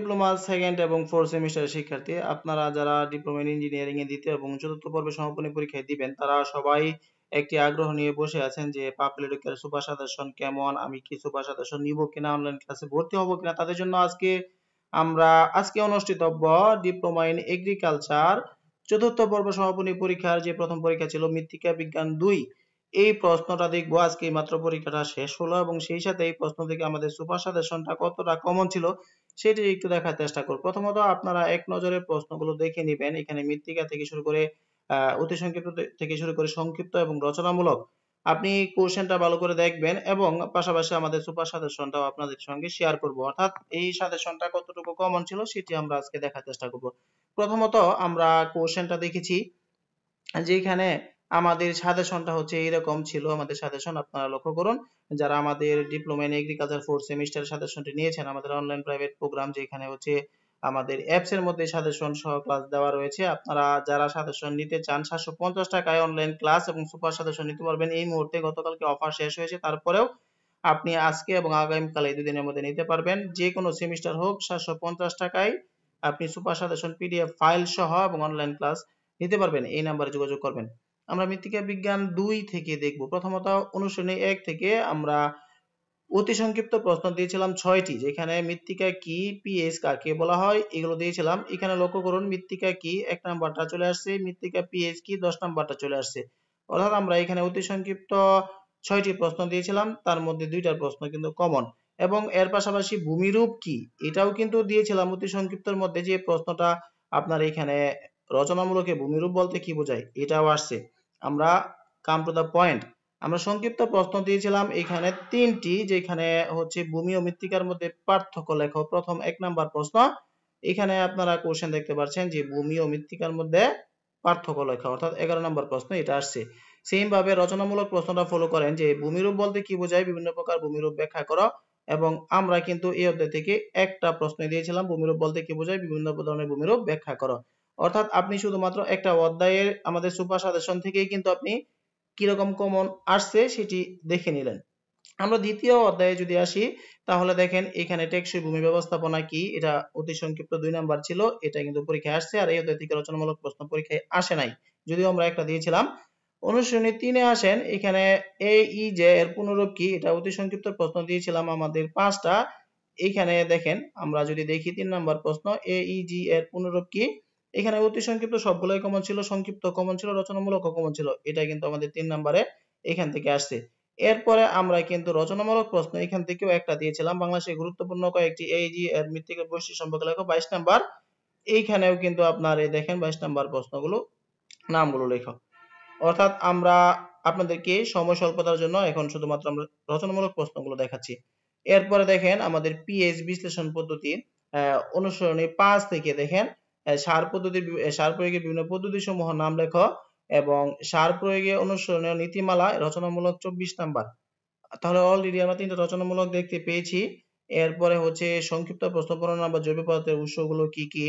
diploma second এবং fourth সেমিস্টারের শিক্ষার্থী আপনারা যারা ডিপ্লোমা ইন ইঞ্জিনিয়ারিং এ দ্বিতীয় এবং চতুর্থ পর্বে সমাপনী পরীক্ষায় দিবেন তারা সবাই একটি আগ্রহ নিয়ে বসে আছেন যে পাবলিকের সুপার সাজেশন কেমন আমি কি সুপার সাজেশন নিব কিনা অনলাইন ক্লাসে ভর্তি হব কিনা তাদের জন্য আজকে আমরা আজকে অনুষ্ঠিতব্য ডিপ্লোমা ইন এগ্রিকালচার চতুর্থ পর্ব সমাপনী পরীক্ষার যে প্রথম পরীক্ষা ছিল মৃত্তিকা বিজ্ঞান দুই এই প্রশ্নটা দেখবো আজকে মাত্র পরীক্ষাটা শেষ হলো এবং সেই সাথে এই প্রশ্ন থেকে আমাদের সুপার সাজেশনটা কতটা কমন ছিল সেটি একটু দেখার চেষ্টা করব প্রথমত আপনারা এক নজরে প্রশ্নগুলো দেখে নেবেন এখানে মৃত্তিকা থেকে শুরু করে অতি সংক্ষিপ্ত থেকে শুরু করে সংক্ষিপ্ত এবং রচনামূলক আপনি কোশ্চেনটা ভালো করে দেখবেন এবং পাশাপাশি আমাদের সুপার সাজেশনটাও আপনাদের সঙ্গে শেয়ার করব অর্থাৎ এই সাজেশনটা কতটুকু কমন ছিল সেটি আমরা আজকে দেখার চেষ্টা করব প্রথমত আমরা কোশ্চেনটা দেখেছি যেখানে আমাদের সাজেশনটা হচ্ছে এইরকম ছিল আমাদের সাজেশন আপনারা লক্ষ্য করুন যারা আমাদের diploma in agriculture four semester সাজেশনটি নিয়েছেন আমাদের অনলাইন প্রাইভেট প্রোগ্রাম যেখানে হচ্ছে আমাদের অ্যাপস এর মধ্যে সাজেশন সহ ক্লাস দেওয়া রয়েছে আপনারা যারা সাজেশন নিতে চান সাতশো পঞ্চাশ টাকায় অনলাইন ক্লাস এবং সুপার সাজেশন নিতে পারবেন এই মুহূর্তে গতকালকে অফার শেষ হয়েছে তারপরেও আপনি আজকে এবং আগামীকাল এই দুদিনের মধ্যে নিতে পারবেন যে কোনো সেমিস্টার হোক সাতশো পঞ্চাশ টাকায় আপনি সুপার সাজেশন পিডিএফ ফাইল সহ এবং অনলাইন ক্লাস নিতে পারবেন এই নাম্বারে যোগাযোগ করবেন আমরা মৃত্তিকা বিজ্ঞান দুই থেকে দেখব প্রথমত অনুশীলনী এক থেকে আমরা অতি সংক্ষিপ্ত প্রশ্ন দিয়েছিলাম ছয়টি যেখানে মৃত্তিকা কি পিএস কাকে বলা হয় এগুলো দিয়েছিলাম এখানে লক্ষ্য করুন মৃত্তিকা কি এক নাম্বারটা চলে আসছে মৃত্তিকা পিএস কি দশ নাম্বারটা চলে আসছে অর্থাৎ আমরা এখানে অতি সংক্ষিপ্ত ছয়টি প্রশ্ন দিয়েছিলাম তার মধ্যে দুইটার প্রশ্ন কিন্তু কমন এবং এর পাশাপাশি ভূমিরূপ কি এটাও কিন্তু দিয়েছিলাম অতি সংক্ষিপ্তর মধ্যে যে প্রশ্নটা আপনার এখানে রচনামূলকে ভূমিরূপ বলতে কি বোঝায় এটাও আসছে আমরা কাম টু দ্য পয়েন্ট আমরা সংক্ষিপ্ত প্রশ্ন দিয়েছিলাম এখানে তিনটি যেখানে হচ্ছে ভূমি ও মৃত্তিকার মধ্যে পার্থক্য লেখো প্রথম এক নাম্বার প্রশ্ন এখানে আপনারা কোশ্চেন দেখতে পাচ্ছেন যে ভূমি ও মৃত্তিকার মধ্যে পার্থক্য লেখা অর্থাৎ এগারো নম্বর প্রশ্ন এটা আসছে সেম ভাবে রচনামূলক প্রশ্নটা ফলো করেন যে ভূমিরূপ বলতে কি বোঝায় বিভিন্ন প্রকার ভূমিরূপ ব্যাখ্যা করো এবং আমরা কিন্তু এই অধ্যায় থেকে একটা প্রশ্ন দিয়েছিলাম ভূমিরূপ বলতে কি বোঝায় বিভিন্ন ধরনের ভূমিরূপ ব্যাখ্যা করো অর্থাৎ আপনি শুধুমাত্র একটা অধ্যায়ের আমাদের সুপার সাজেশন থেকেই কিন্তু আপনি কিরকম কমন আসছে সেটি দেখে নিলেন আমরা দ্বিতীয় অধ্যায়ে যদি আসি তাহলে দেখেন এখানে টেকসই ভূমি ব্যবস্থাপনা কি এটা অতি সংক্ষিপ্ত দুই নাম্বার ছিল এটা কিন্তু পরীক্ষায় আসছে আর এই অধ্যায় থেকে রচনামূলক প্রশ্ন পরীক্ষায় আসে নাই যদিও আমরা একটা দিয়েছিলাম অনুশীলনী তিনে আসেন এখানে এ ই জে এর পুনরূপ কি এটা অতি সংক্ষিপ্ত প্রশ্ন দিয়েছিলাম আমাদের পাঁচটা এখানে দেখেন আমরা যদি দেখি তিন নাম্বার প্রশ্ন এ ই জি এর পুনরূপ কি এখানে অতি সংক্ষিপ্ত সবগুলোই কমন ছিল সংক্ষিপ্ত কমন ছিল রচনামূলক কমন ছিল এটা কিন্তু আমাদের তিন নম্বরে এখান থেকে আসছে এরপরে আমরা কিন্তু রচনামূলক প্রশ্ন এখান থেকেও একটা দিয়েছিলাম বাংলাদেশের গুরুত্বপূর্ণ কয়েকটি এই জি এর মৃত্তিকা বৈশিষ্ট্য সম্পর্কে লেখো বাইশ নাম্বার এইখানেও কিন্তু আপনার এই দেখেন বাইশ নাম্বার প্রশ্নগুলো নামগুলো লেখো অর্থাৎ আমরা আপনাদেরকে সময় স্বল্পতার জন্য এখন শুধুমাত্র আমরা রচনামূলক প্রশ্নগুলো দেখাচ্ছি এরপরে দেখেন আমাদের পিএইচ বিশ্লেষণ পদ্ধতি অনুসরণে পাঁচ থেকে দেখেন সার পদ্ধতি সার প্রয়োগের বিভিন্ন পদ্ধতি সমূহ নাম লেখ এবং সার প্রয়োগে অনুসরণীয় নীতিমালা রচনামূলক চব্বিশ নাম্বার তাহলে অলরেডি আমরা তিনটা রচনামূলক দেখতে পেয়েছি এরপরে হচ্ছে সংক্ষিপ্ত প্রশ্ন প্রণনা বা জৈব পদার্থের উৎসগুলো কি কি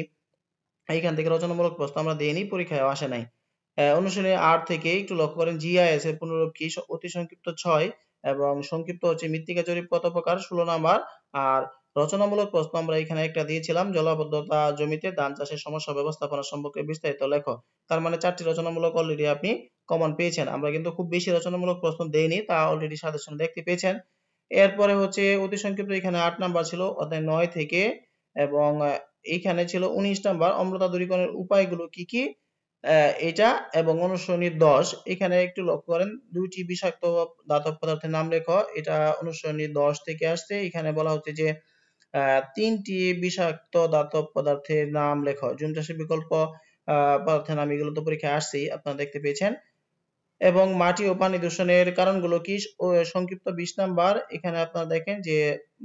এইখান থেকে রচনামূলক প্রশ্ন আমরা দেইনি পরীক্ষায় আসে নাই অনুসরণীয় আট থেকে একটু লক্ষ্য করেন জিআইএস এর পুনরূপ কি অতি সংক্ষিপ্ত ছয় এবং সংক্ষিপ্ত হচ্ছে মৃত্তিকা জরিপ কত প্রকার ষোলো নাম্বার আর রচনামূলক প্রশ্ন আমরা এখানে একটা দিয়েছিলাম জলাবদ্ধতা জমিতে ধান চাষের সমস্যা ব্যবস্থাপনা সম্পর্কে বিস্তারিত লেখো তার মানে চারটি রচনামূলক অলরেডি আপনি কমন পেয়েছেন আমরা কিন্তু খুব বেশি রচনামূলক প্রশ্ন দেইনি তা অলরেডি সাথে দেখতে পেয়েছেন এরপরে হচ্ছে অতি সংক্ষিপ্ত এখানে আট নাম্বার ছিল অর্থাৎ নয় থেকে এবং এখানে ছিল উনিশ নাম্বার অম্লতা দূরীকরণের উপায়গুলো কি কি এটা এবং অনুসরণী দশ এখানে একটু লক্ষ্য করেন দুইটি বিষাক্ত দাতব পদার্থের নাম লেখো এটা অনুসরণী দশ থেকে আসছে এখানে বলা হচ্ছে যে তিনটি বিষাক্ত ধাতব পদার্থের নাম লেখো জুম চাষের বিকল্প পদার্থের নাম এগুলো তো পরীক্ষায় আসছেই আপনারা দেখতে পেয়েছেন এবং মাটি ও পানি দূষণের কারণগুলো কি সংক্ষিপ্ত বিশ নাম্বার এখানে আপনারা দেখেন যে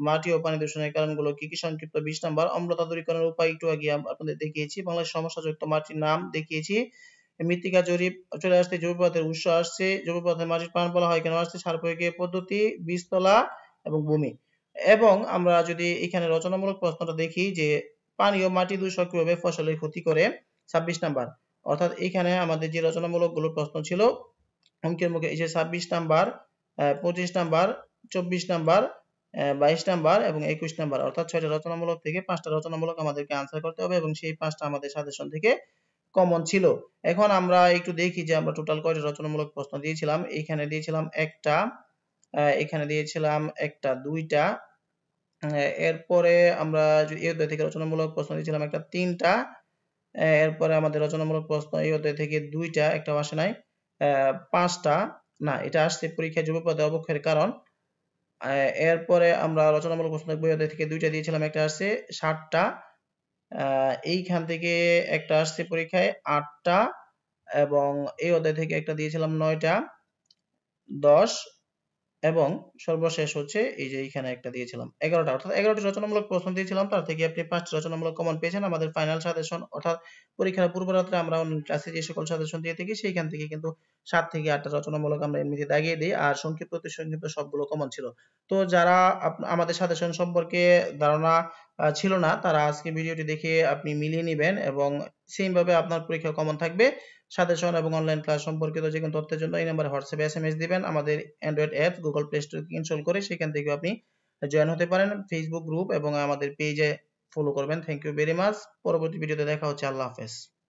মাটি ও পানি দূষণের কারণগুলো কি কি সংক্ষিপ্ত বিশ নাম্বার অম্লতা দূরীকরণের উপায় একটু আগে আপনাদের দেখিয়েছি বাংলাদেশ সমস্যাযুক্ত মাটির নাম দেখিয়েছি মৃত্তিকা জরিপ চলে আসছে জৈব পদার্থের উৎস আসছে জৈব পদার্থের মাটির প্রাণ বলা হয় কেন আসছে সার প্রয়োগের পদ্ধতি বীজতলা এবং ভূমি এবং আমরা যদি এখানে রচনামূলক প্রশ্নটা দেখি যে পানি ও মাটি দূষণ কিভাবে ফসলের ক্ষতি করে ২৬ নাম্বার অর্থাৎ এখানে আমাদের যে রচনামূলক গুলো প্রশ্ন ছিল অঙ্কের মুখে এসে যে ২৬ নাম্বার পঁচিশ নাম্বার চব্বিশ নাম্বার বাইশ নাম্বার এবং একুশ নাম্বার অর্থাৎ ছয়টা রচনামূলক থেকে পাঁচটা রচনামূলক আমাদেরকে আনসার করতে হবে এবং সেই পাঁচটা আমাদের সাজেশন থেকে কমন ছিল এখন আমরা একটু দেখি যে আমরা টোটাল কয়টা রচনামূলক প্রশ্ন দিয়েছিলাম এখানে দিয়েছিলাম একটা এখানে দিয়েছিলাম একটা দুইটা এরপরে আমরা এই অধ্যায় থেকে রচনামূলক প্রশ্ন দিয়েছিলাম একটা তিনটা এরপরে আমাদের রচনামূলক প্রশ্ন এই অধ্যায় থেকে দুইটা একটা আসে নাই পাঁচটা না এটা আসছে পরীক্ষা যুবপদে অবক্ষয়ের কারণ এরপরে আমরা রচনামূলক প্রশ্ন বই অধ্যায় থেকে দুইটা দিয়েছিলাম একটা আসছে ষাটটা এইখান থেকে একটা আসছে পরীক্ষায় আটটা এবং এই অধ্যায় থেকে একটা দিয়েছিলাম নয়টা দশ এবং সর্বশেষ হচ্ছে এই যে এখানে একটা দিয়েছিলাম এগারোটা অর্থাৎ এগারোটি রচনামূলক প্রশ্ন দিয়েছিলাম তার থেকে আপনি পাঁচটি রচনামূলক কমন পেয়েছেন আমাদের ফাইনাল সাজেশন অর্থাৎ পরীক্ষার পূর্ব রাত্রে আমরা ক্লাসে যে সকল সাজেশন দিয়ে থাকি সেইখান থেকে কিন্তু সাত থেকে আটটা রচনামূলক আমরা এমনিতে দাগিয়ে দিই আর সংক্ষিপ্ত অতি সংক্ষিপ্ত সবগুলো কমন ছিল তো যারা আমাদের সাজেশন সম্পর্কে ধারণা ছিল না তারা আজকে ভিডিওটি দেখে আপনি মিলিয়ে নেবেন এবং সেইভাবে আপনার পরীক্ষা কমন থাকবে সাজেশন এবং অনলাইন ক্লাস সম্পর্কিত যে কোনো তথ্যের জন্য এই নাম্বারে হোয়াটসঅ্যাপে এস এম এস দিবেন আমাদের Android app Google Play Store install করে সেখান থেকে আপনি জয়েন হতে পারেন ফেসবুক গ্রুপ এবং আমাদের পেজে ফলো করবেন থ্যাংক ইউ ভেরি মাচ পরবর্তী ভিডিওতে দেখা হচ্ছে আল্লাহ হাফেজ